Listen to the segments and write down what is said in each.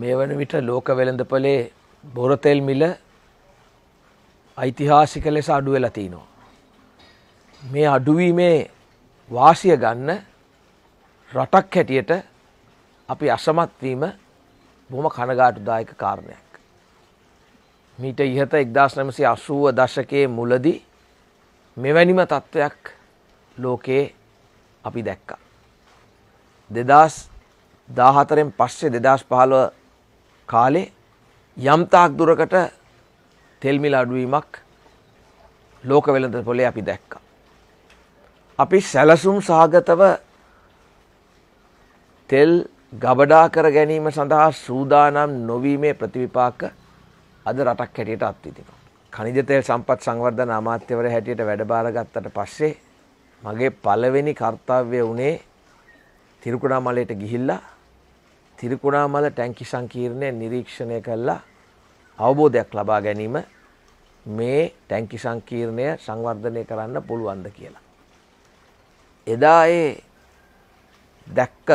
මේ වන විට ලෝක වෙළඳපලේ බොරතෙල් මිල ඓතිහාසික ලෙස අඩු වෙලා තිනවා. මේ අඩුවීමේ වාසිය ගන්න රටක් හැටියට අපි අසමත්වීම බොහොම කනගාටුදායක කාරණයක්. මීට ඉහත එක්දස් නමසි අසුව දශකයේ මුලදී මෙවැනිම තත්ත්වයක් ලෝකයේ අපි දැක්කා. දෙදස් දාහතරෙන් පස්සේ දෙදස් පහළුව කාලේ යම්තාක් දුරකට තෙල්මිල අඩුවීමක් ලෝක වෙළඳ පොලේ අපි දැක්ක. අපි සැලසුම් සාගතව තෙල් ගබඩා කර ගැනීම සඳහා සූදානම් නොවීමේ ප්‍රතිවිපාක අද රටක් හැටියට අත්විදිනවා. කනිජතෙල් සම්පත් සංවර්ධන අමාත්‍යවර හැටියට වැඩභාරගත්තට පස්සේ මගේ පළවෙනි කර්තව්‍ය වනේ තිරුකුණා මලයට ගිහිල්ලා තිරිකුණාමල ටැංකි සංකීර්ණය නිරීක්ෂණය කල්ලා අවබෝධයක් ලබා ගැනීම මේ ටැංකි සංකීර්ණය සංවර්ධනය කරන්න පුළුවන්ද කියලා. එදා ඒ දැක්ක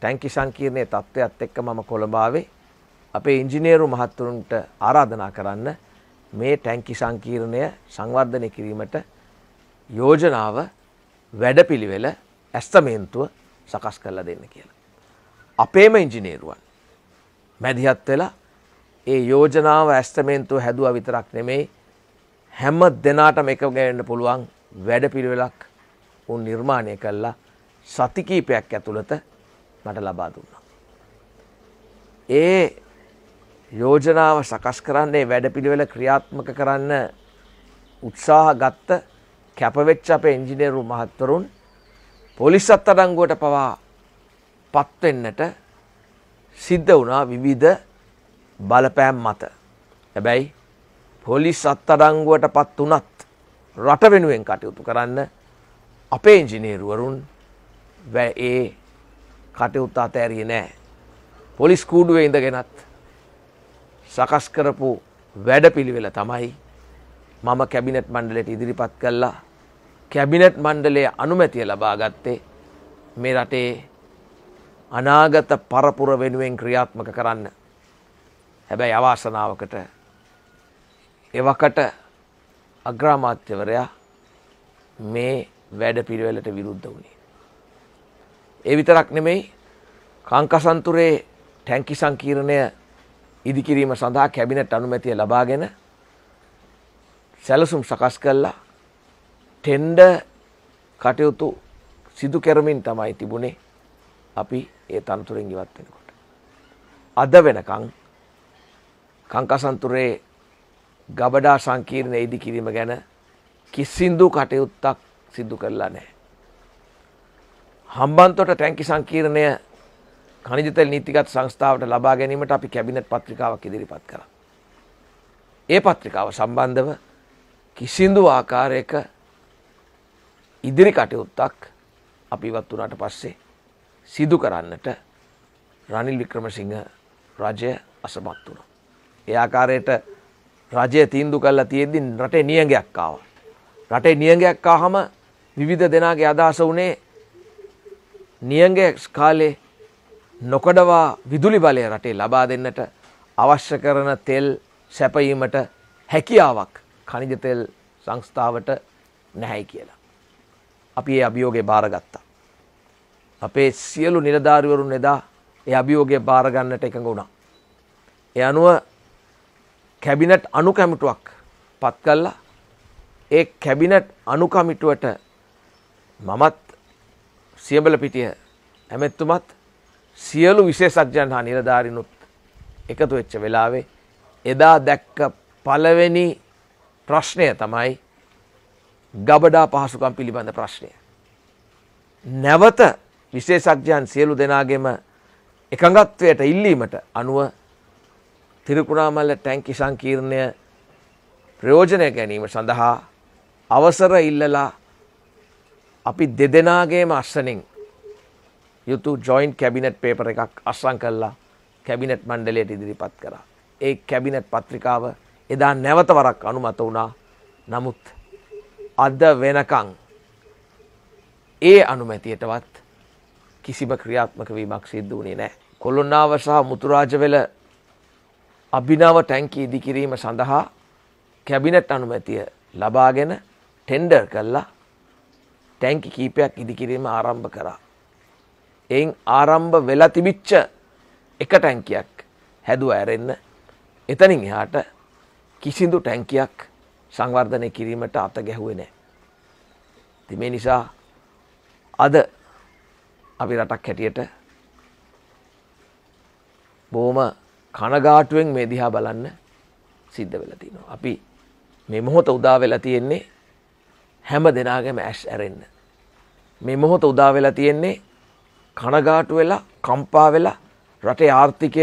ටැංකි සංකීර්ණය තත්ත්වයක්ත් එක්ක මම කොළඹාවේ අපේ ඉංජිනේරු මහත්තුරුන්ට ආරාධනා කරන්න මේ ටැංකි සංකීර්ණය සංවර්ධනය කිරීමට යෝජනාව වැඩපිළිවෙල ඇස්තමේන්තුව සකස් කරලා දෙන්න කියලා. අපේම ඉංජිනේරුවන් මැදිහත් වෙලා ඒ යෝජනාව ඇස්තමේන්තුව හැදුව විතරක් නෙමෙයි හැම දෙනාටම එක ගැනෙන්න පුළුවන් වැඩ පිළිවෙලක් උන් නිර්මාණය කල්ලා සතිකීපයක් ඇතුළත මට ලබා දුන්නා. ඒ යෝජනාව සකස් කරන්නේ වැඩ පිළිවෙල ක්‍රියාත්මක කරන්න උත්සාහ ගත්ත කැපවෙච්ච අප එංජිනේරු මහත්තරුන් පොලිස් අත් අඩංගුවට පවා පත්වෙන්නට සිද්ධ වුණා විවිධ බලපෑම් මත. හැබැයි පොලිස් අත්තඩංගුවට පත් වනත් රට වෙනුවෙන් කටයුතු කරන්න අපේ ඉංජිනේරුවරුන් වැ ඒ කටයුත්ත අතඇරිය නෑ. පොලිස් කූඩුවේ ඉඳගෙනත් සකස් කරපු වැඩ පිළිවෙල තමයි මම කැබිනට් මණ්ඩලට ඉදිරිපත් කල්ලා කැබිනට් මණ්ඩලය අනුමැතිය ලබා ගත්තේ මේ රටේ අනාගත පරපුර වෙනුවෙන් ක්‍රියාත්මක කරන්න. හැබැයි අවාසනාවකට එවකට අග්‍රාමාත්‍යවරයා මේ වැඩ පිරිවෙලට විරුද්ධ වුණේ. ඒ විතරක් නෙමෙයි කාංකසන්තුරේ ටැංකි සංකීර්ණය ඉදිකිරීම සඳහා කැබිනට් අනුමැතිය ලබාගෙන සැලසුම් සකස් කළා ටෙන්ඩ කටයුතු සිදු කරමින් තමයි තිබුණේ අපි ඒ තනතුරෙන් ඉවත් වෙනකොට. අද වෙනකං කංකසන්තුරේ ගබඩා සංකීර්ණ ඉදි කිරීම ගැන කිසිදු කටයුත්තක් සිදු කරලා නෑ. හම්බන්තොට ටැංකි සංකීර්ණය කනිජතල් නීතිගත් සංස්ථාවට ලබා ගැනීමට අපි කැබිනට් පත්‍රිකාවක් ඉදිරිපත් කර. ඒ පත්‍රිකාව සම්බන්ධව කිසිදු ආකාරයක ඉදිරි කටයුත්තක් අපි ඉවත් වනාට පස්සේ සිදු කරන්නට රනිල් වික්‍රමසිංහ රජය අසමත් වුණ. ඒ ආකාරයට රජය තීන්දු කල්ලා තියෙද්දි රටේ නියගයක් ආව. රටේ නියගයක් ආහම විවිධ දෙනාගේ අදහස වනේ නියග කාලේ නොකඩවා විදුලි බලය රටේ ලබා දෙන්නට අවශ්‍ය කරන තෙල් සැපයීමට හැකියාවක් කනිජතෙල් සංස්ථාවට නැහැයි කියලා. අපි ඒ අභියෝගේ භාරගත්තා. අපේ සියලු නිලධාරිවරුන් එදා ඒ අභියෝගය බාරගන්නට එකඟ වුණා. ඒ අනුව කැබිනට් අනුකමිටුවක් පත් කල්ලා ඒ කැබිනට් අනුකමිටුවට මමත් සියබල පිටිය ඇමැත්තුමත් සියලු විශේෂක්ජන් හා නිලධාරිනුත් එකතු වෙච්ච වෙලාවේ එදා දැක්ක පලවෙනි ප්‍රශ්නය තමයි ගබඩා පහසුකම් පිළිබඳ ප්‍රශ්නය. නැවත විශේෂඥයන් සියලු දෙනාගේම එකඟත්වයට ඉල්ලීමට අනුව තිරිකුණාමල්ල ටැංකි සංකීර්ණය ප්‍රයෝජනය ගැනීම සඳහා අවසර ඉල්ලලා අපි දෙදෙනාගේම අස්සනින් යුතු ජොයින් කැබිනට් පේපර එකක් අස්සං කල්ලා කැබිනට් මණ්ඩලයට ඉදිරිපත් කරා. ඒ කැබිනට් පත්‍රිකාව එදා නැවතවරක් අනුමත වුණා නමුත් අද වෙනකං ඒ අනුමැතියටවත් කිසිම ක්‍රියාත්මක වීමක් සිද්ධ වුණේ නෑ. කොල්ලොන්නාව සහ මුතුරාජවෙල අභිනාව ටැංකී ඉදිකිරීම සඳහා කැබිනට් අනුමැතිය ලබාගෙන ටෙන්ඩර් කල්ලා ටැංකි කීපයක් ඉදිකිරීම ආරම්භ කරා. එයින් ආරම්භ වෙලා තිබිච්ච එක ටැංකයක් හැදුව ඇරෙන්න එතනින් එහාට කිසිදු ටැංකයක් සංවර්ධනය කිරීමට අත ගැහුවෙ නෑ. තිමේ නිසා අද අපි රටක් හැටියට බෝම කනගාටුවෙන් මේ දිහා බලන්න සිද්ධ වෙලා තිනවා. අපි මේ මොහොත උදා වෙලා තියෙන්නේ හැම දෙනාගම ඇස් ඇරෙන්න. මේ මොහොත උදා වෙලා තියෙන්නේ කනගාටු වෙලා කම්පා වෙලා රටේ ආර්ථිකය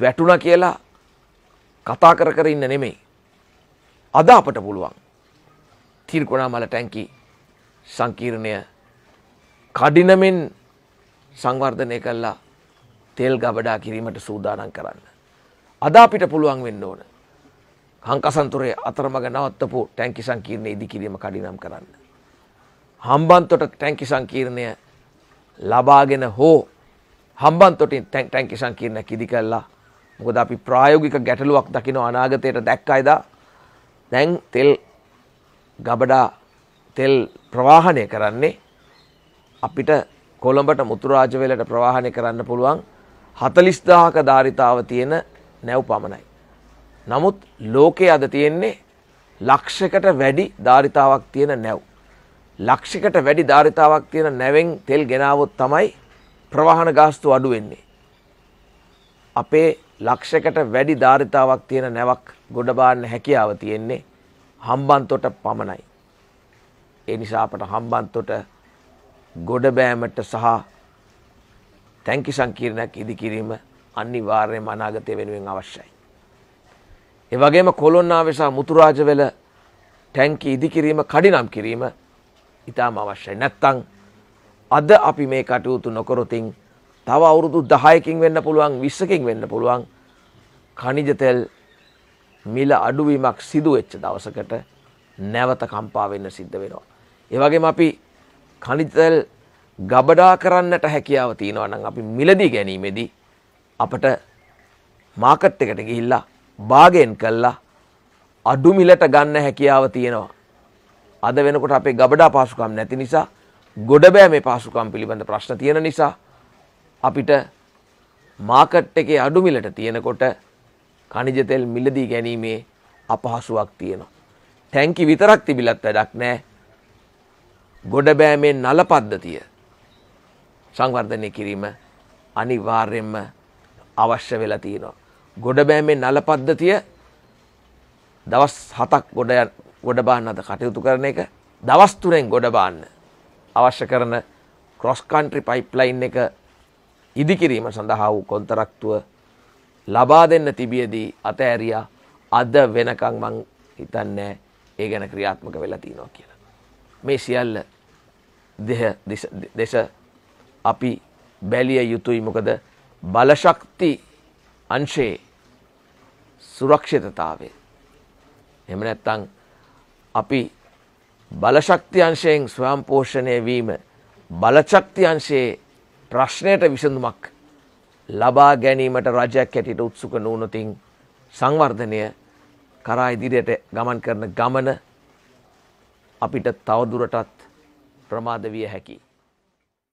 වැටුණ කියලා කතා කර කර ඉන්න නෙමෙයි. අද අපට පුළුවන් තිරිකුණාමල ටැංකි සංකීර්ණය කඩිනමෙන් සංවර්ධනය කල්ලා තෙල් ගබඩා කිරීමට සූදානන් කරන්න. අදා අපිට පුළුවන් වෙන්න ඕන. හංකසන්තුරේ අතරමග නවත්තපු ටැංකි සංකීර්ණය ඉදිකිරීම කඩිනම් කරන්න. හම්බන්තොට ටැංකි සංකීර්ණය ලබාගෙන හෝ හම්බන්තොටින් ටැංකි සංකීර්ණ කිදි කල්ලා මොකද අපි ප්‍රායෝගික ගැටලුවක් දකින අනාගතයට දැක් අයිදා දැන් තෙල් ගබඩා තෙල් ප්‍රවාහනය කරන්නේ අපිට කොළඹට මුතුරාජවෙලට ප්‍රවාහණය කරන්න පුළුවන් හතලිස්දාහක ධාරිතාව තියෙන නැව් පමණයි. නමුත් ලෝකයේ අද තියෙන්නේ ලක්ෂකට වැඩි ධාරිතාවක් තියෙන නැව්. ලක්ෂිකට වැඩි ධාරිතාවක් තියෙන නැවෙන් තෙල් ගෙනාවොත් තමයි ප්‍රවාහන ගාස්තු අඩු වෙන්නේ. අපේ ලක්ෂකට වැඩි ධාරිතාවක් තියෙන නැවක් ගොඩබාන්න හැකියාව තියෙන්නේ හම්බන්තොට පමණයි. ඒ නිසා අපට හම්බන්තොට ගොඩ බෑමට සහ තැන්කි සංකීර්ණයක් ඉදිකිරීම අනිවාර්යයෙන්ම අනාගතය වෙනුවෙන් අවශ්‍යයි. ඒ වගේම කොළොන්නාවේ සහ මුතුරාජවල ටැංකි ඉදිකිරීම කඩිනම් කිරීම ඉතාම අවශ්‍යයි. නැත්තම් අද අපි මේ කටයුතු නොකරොතින් තව අවුරුදු 10කින් වෙන්න පුළුවන් 20කින් වෙන්න පුළුවන් කනිජ තෙල් මිල අඩුවීමක් සිදු වෙච්ච දවසකට නැවත කම්පා වෙන්න සිද්ධ වෙනවා. ඒ වගේම අපි කනිතල් ගබඩා කරන්නට හැකියාව තියෙනවා නම් අපි මිලදී ගැනීමේදී අපට මාකට් එකට ගිහිල්ලා බාගෙන් කළා අඩු මිලට ගන්න හැකියාව තියෙනවා. අද වෙනකොට අපේ ගබඩා පාසුකම් නැති නිසා ගොඩ බෑ මේ පාසුකම් පිළිබඳ ප්‍රශ්න තියෙන නිසා අපිට මාකට් එකේ අඩු මිලට තියෙනකොට කනිජ තෙල් මිලදී ගැනීමේ අපහසුාවක් තියෙනවා. ටැංකි විතරක් තිබිලත් වැඩක් නැහැ. ගොඩබෑමේ නල පද්ධතිය සංවර්ධනය කිරීම අනිවාර්යෙන්ම අවශ්‍ය වෙලා තියෙනවා. ගොඩබෑමේ නල පද්ධතිය දවස් හතක් ගොඩ ගොඩබාන්න අද කටයුතු කරන එක දවස් තුනෙන් ගොඩබාන්න අවශ්‍ය කරන ක්‍රොස් කන්ට්‍රි පයිප්ලයින් එක ඉදිකිරීම සඳහා වූ කොන්තරක්තුව ලබා දෙන්න තිබියදී අතෑරියා අද වෙනකං මං හිතන්නේ ඒ ගැන ක්‍රියාත්මක වෙලා තියෙනවා කියලා. මේ සියල්ල දෙස අපි බැලිය යුතුයි මොකද බලශක්ති අංශයේ සුරක්ෂිතතාවය. එම නැත්තං අපි බලශක්ති අංශයෙන් ස්වයම්පෝෂණය වීම බලචක්ති අංශයේ ප්‍රශ්නයට විසඳුමක් ලබා ගැනීමට රජයක් ඇටිට උත්සුක නූනතින් සංවර්ධනය කරා ඉදිරියට ගමන් කරන ගමන අපිට තවදුරටත් ප්‍රමාද විය හැකි.